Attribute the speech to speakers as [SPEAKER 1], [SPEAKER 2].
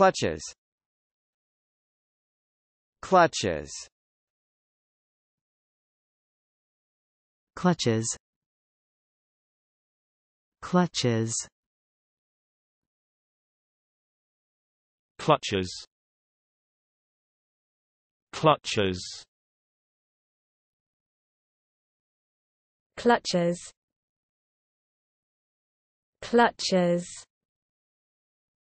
[SPEAKER 1] Clutches Clutches Clutches Clutches Clutches Clutches Clutches Clutches